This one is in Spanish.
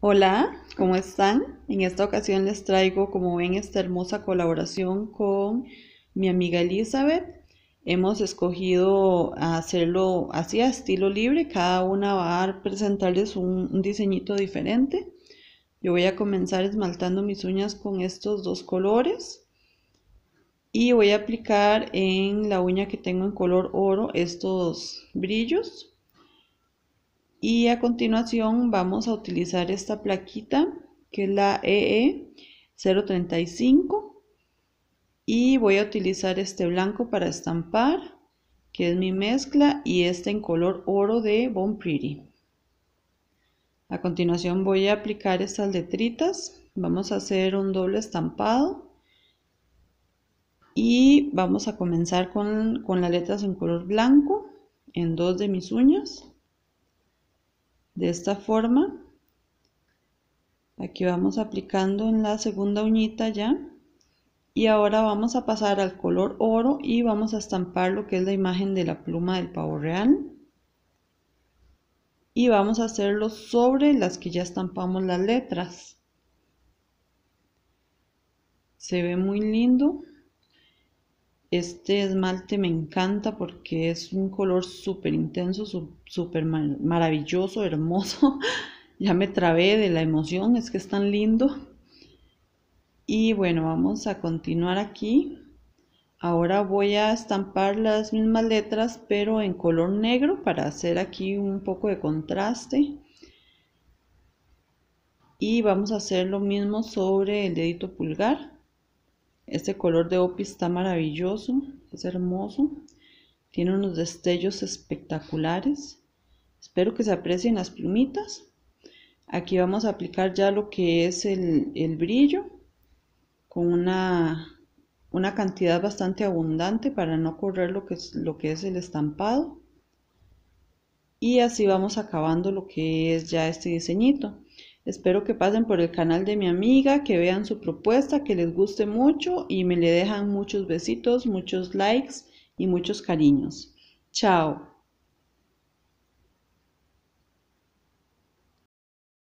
Hola, ¿cómo están? En esta ocasión les traigo, como ven, esta hermosa colaboración con mi amiga Elizabeth. Hemos escogido hacerlo así a estilo libre. Cada una va a presentarles un, diseñito diferente. Yo voy a comenzar esmaltando mis uñas con estos dos colores y voy a aplicar en la uña que tengo en color oro estos brillos y a continuación vamos a utilizar esta plaquita que es la EE 035 e y voy a utilizar este blanco para estampar que es mi mezcla y este en color oro de Bon Pretty. A continuación voy a aplicar estas letritas, vamos a hacer un doble estampado y vamos a comenzar con, con las letras en color blanco en dos de mis uñas de esta forma. Aquí vamos aplicando en la segunda uñita ya. Y ahora vamos a pasar al color oro y vamos a estampar lo que es la imagen de la pluma del pavo real. Y vamos a hacerlo sobre las que ya estampamos las letras. Se ve muy lindo. Este esmalte me encanta porque es un color súper intenso, súper maravilloso, hermoso. ya me trabé de la emoción, es que es tan lindo. Y bueno, vamos a continuar aquí. Ahora voy a estampar las mismas letras pero en color negro para hacer aquí un poco de contraste. Y vamos a hacer lo mismo sobre el dedito pulgar. Este color de opi está maravilloso, es hermoso, tiene unos destellos espectaculares. Espero que se aprecien las plumitas. Aquí vamos a aplicar ya lo que es el, el brillo con una, una, cantidad bastante abundante para no correr lo que, es, lo que es el estampado. Y así vamos acabando lo que es ya este diseñito. Espero que pasen por el canal de mi amiga, que vean su propuesta, que les guste mucho y me le dejan muchos besitos, muchos likes y muchos cariños. Chao.